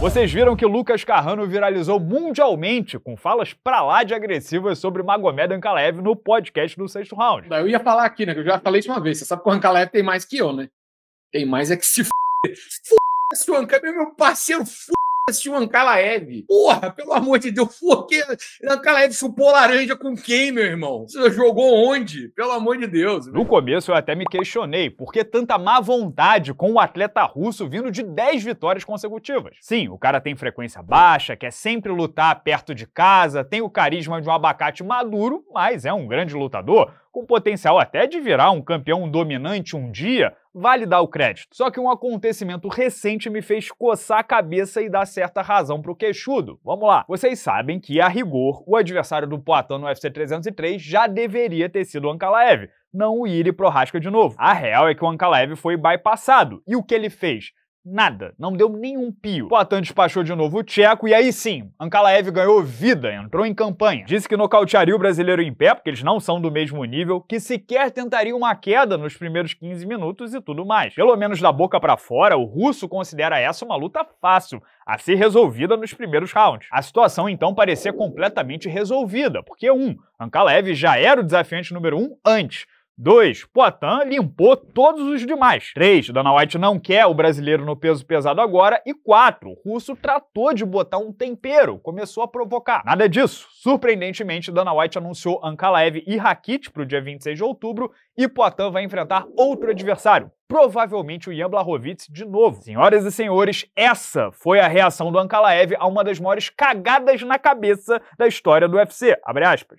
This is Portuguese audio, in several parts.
Vocês viram que Lucas Carrano viralizou mundialmente com falas pra lá de agressivas sobre Magomed Ankalaev no podcast do sexto round. Eu ia falar aqui, né? Que eu já falei isso uma vez. Você sabe que o Ankalaev tem mais que eu, né? Tem mais é que se f... F... Esse é meu parceiro, f assistiu Ankalaev. Porra, pelo amor de Deus, por que Ankalaev chupou laranja com quem, meu irmão? Você jogou onde? Pelo amor de Deus. Meu. No começo eu até me questionei por que tanta má vontade com o atleta russo vindo de 10 vitórias consecutivas. Sim, o cara tem frequência baixa, quer sempre lutar perto de casa, tem o carisma de um abacate maduro, mas é um grande lutador com potencial até de virar um campeão dominante um dia, vale dar o crédito. Só que um acontecimento recente me fez coçar a cabeça e dar certa razão pro queixudo. Vamos lá. Vocês sabem que, a rigor, o adversário do Poatan no UFC 303 já deveria ter sido o Ankalaev, não o Iri Prohaska de novo. A real é que o Ankalaev foi bypassado. E o que ele fez? nada, não deu nenhum pio. Poitin despachou de novo o tcheco e aí sim, Ankalaev ganhou vida, entrou em campanha. Disse que nocautearia o brasileiro em pé, porque eles não são do mesmo nível, que sequer tentaria uma queda nos primeiros 15 minutos e tudo mais. Pelo menos da boca para fora, o russo considera essa uma luta fácil, a ser resolvida nos primeiros rounds. A situação então parecia completamente resolvida, porque Um, Ankalaev já era o desafiante número um antes, 2. Poitin limpou todos os demais. 3. Dana White não quer o brasileiro no peso pesado agora. E 4. Russo tratou de botar um tempero, começou a provocar. Nada disso. Surpreendentemente, Dana White anunciou Ankalaev e Rakit para o dia 26 de outubro e Poitin vai enfrentar outro adversário, provavelmente o Ian Blachowicz de novo. Senhoras e senhores, essa foi a reação do Ankalaev a uma das maiores cagadas na cabeça da história do UFC.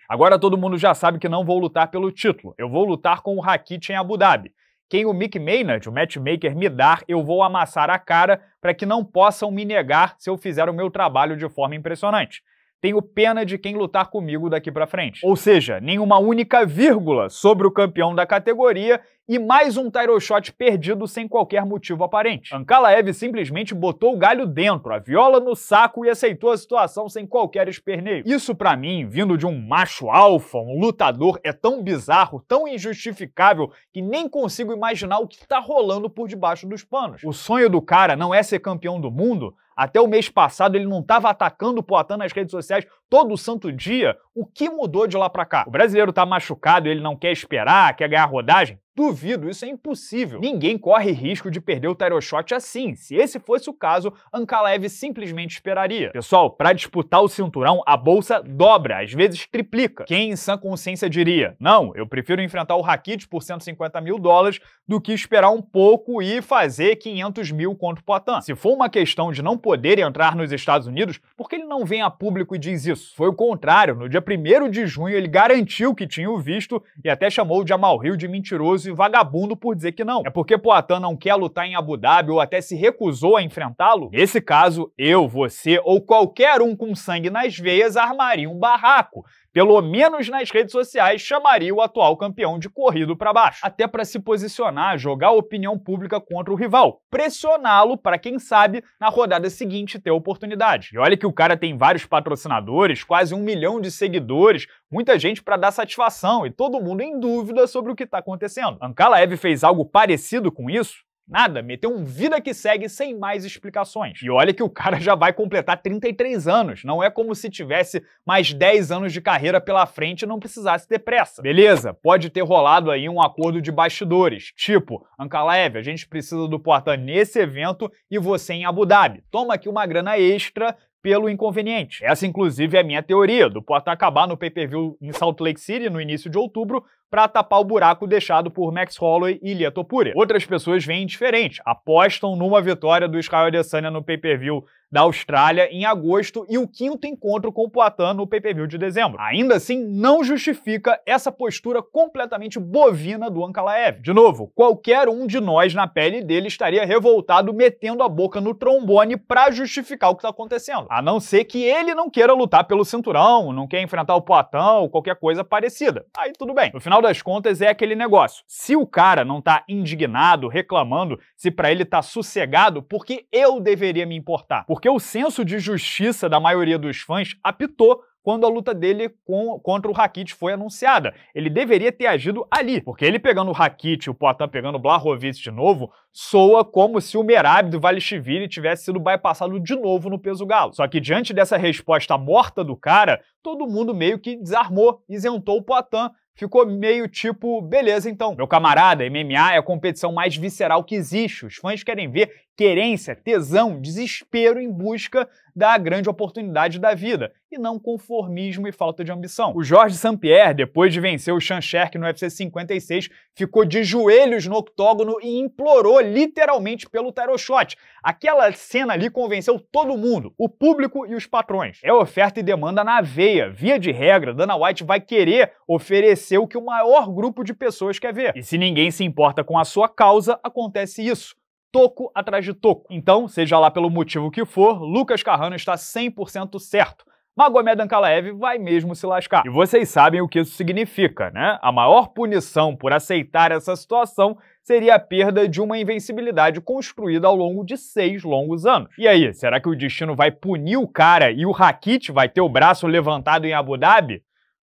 Agora todo mundo já sabe que não vou lutar pelo título. Eu vou lutar com o Rakit em Abu Dhabi. Quem o Mick Maynard, o matchmaker, me dar, eu vou amassar a cara para que não possam me negar se eu fizer o meu trabalho de forma impressionante tenho pena de quem lutar comigo daqui para frente. Ou seja, nenhuma única vírgula sobre o campeão da categoria e mais um title shot perdido sem qualquer motivo aparente. Ankalaev simplesmente botou o galho dentro, a viola no saco e aceitou a situação sem qualquer esperneio. Isso para mim, vindo de um macho alfa, um lutador, é tão bizarro, tão injustificável, que nem consigo imaginar o que tá rolando por debaixo dos panos. O sonho do cara não é ser campeão do mundo, até o mês passado ele não estava atacando o Poitin nas redes sociais todo santo dia. O que mudou de lá para cá? O brasileiro tá machucado, ele não quer esperar, quer ganhar rodagem? Duvido, isso é impossível. Ninguém corre risco de perder o title shot assim. Se esse fosse o caso, Ankalev simplesmente esperaria. Pessoal, para disputar o cinturão, a bolsa dobra, às vezes triplica. Quem em sã consciência diria, não, eu prefiro enfrentar o Rakit por 150 mil dólares do que esperar um pouco e fazer 500 mil contra o Poitin. Se for uma questão de não poder entrar nos Estados Unidos, por que ele não vem a público e diz isso? Foi o contrário, no dia 1 de junho ele garantiu que tinha o visto e até chamou o Jamal Hill de mentiroso e vagabundo por dizer que não. É porque Poatan não quer lutar em Abu Dhabi ou até se recusou a enfrentá-lo? Nesse caso, eu, você ou qualquer um com sangue nas veias armaria um barraco pelo menos nas redes sociais, chamaria o atual campeão de corrido para baixo. Até para se posicionar, jogar a opinião pública contra o rival, pressioná-lo para, quem sabe, na rodada seguinte ter oportunidade. E olha que o cara tem vários patrocinadores, quase um milhão de seguidores, muita gente para dar satisfação e todo mundo em dúvida sobre o que está acontecendo. Ankalaev fez algo parecido com isso Nada, meteu um vida que segue sem mais explicações. E olha que o cara já vai completar 33 anos, não é como se tivesse mais 10 anos de carreira pela frente e não precisasse ter pressa. Beleza, pode ter rolado aí um acordo de bastidores, tipo, Ankalaev, a gente precisa do Porta nesse evento e você em Abu Dhabi. Toma aqui uma grana extra pelo inconveniente. Essa, inclusive, é a minha teoria do Porta acabar no pay-per-view em Salt Lake City no início de outubro para tapar o buraco deixado por Max Holloway e Ilia Topuria. Outras pessoas veem diferente, apostam numa vitória do Israel Adesanya no pay-per-view da Austrália em agosto e o quinto encontro com o Poitin no pay-per-view de dezembro. Ainda assim, não justifica essa postura completamente bovina do Ankalaev. De novo, qualquer um de nós na pele dele estaria revoltado metendo a boca no trombone para justificar o que está acontecendo. A não ser que ele não queira lutar pelo cinturão, não quer enfrentar o Poitin ou qualquer coisa parecida. Aí tudo bem. No final final das contas é aquele negócio. Se o cara não tá indignado, reclamando, se para ele tá sossegado, por que eu deveria me importar? Porque o senso de justiça da maioria dos fãs apitou quando a luta dele com, contra o Rakit foi anunciada. Ele deveria ter agido ali, porque ele pegando o Rakit e o Poitin pegando o Blahovic de novo, soa como se o Merab do Valishvili tivesse sido bypassado de novo no peso galo. Só que diante dessa resposta morta do cara, todo mundo meio que desarmou, isentou o Poitin, ficou meio tipo, beleza então. Meu camarada, MMA é a competição mais visceral que existe. Os fãs querem ver querência, tesão, desespero em busca da grande oportunidade da vida, e não conformismo e falta de ambição. O Jorge Saint-Pierre, depois de vencer o Sean Sherk no UFC 56, ficou de joelhos no octógono e implorou literalmente pelo tarot shot. Aquela cena ali convenceu todo mundo, o público e os patrões. É oferta e demanda na veia. Via de regra, Dana White vai querer oferecer o que o maior grupo de pessoas quer ver. E se ninguém se importa com a sua causa, acontece isso toco atrás de toco. Então, seja lá pelo motivo que for, Lucas Carrano está 100% certo. Magomed Ankalaev vai mesmo se lascar. E vocês sabem o que isso significa, né? A maior punição por aceitar essa situação seria a perda de uma invencibilidade construída ao longo de seis longos anos. E aí, será que o destino vai punir o cara e o Rakit vai ter o braço levantado em Abu Dhabi?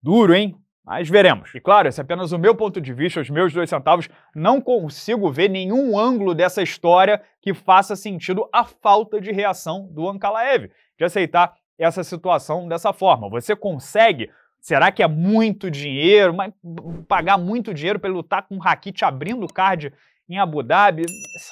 Duro, hein? Mas veremos. E claro, esse é apenas o meu ponto de vista, os meus dois centavos. Não consigo ver nenhum ângulo dessa história que faça sentido a falta de reação do Ankalaev, de aceitar essa situação dessa forma. Você consegue? Será que é muito dinheiro? Mas pagar muito dinheiro para ele lutar com o Rakit abrindo o card em Abu Dhabi.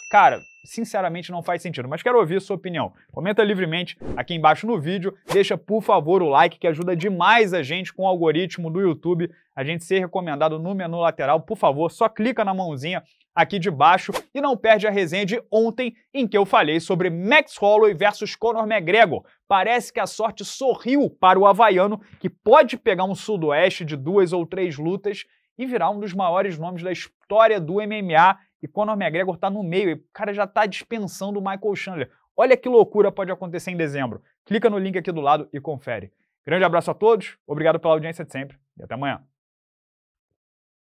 Cara, sinceramente não faz sentido, mas quero ouvir sua opinião. Comenta livremente aqui embaixo no vídeo, deixa por favor o like que ajuda demais a gente com o algoritmo do YouTube, a gente ser recomendado no menu lateral. Por favor, só clica na mãozinha aqui de baixo e não perde a resenha de ontem em que eu falei sobre Max Holloway versus Conor McGregor. Parece que a sorte sorriu para o havaiano que pode pegar um sudoeste de duas ou três lutas e virar um dos maiores nomes da história do MMA e Conor McGregor está no meio, e o cara já está dispensando o Michael Chandler. Olha que loucura pode acontecer em dezembro. Clica no link aqui do lado e confere. Grande abraço a todos, obrigado pela audiência de sempre e até amanhã.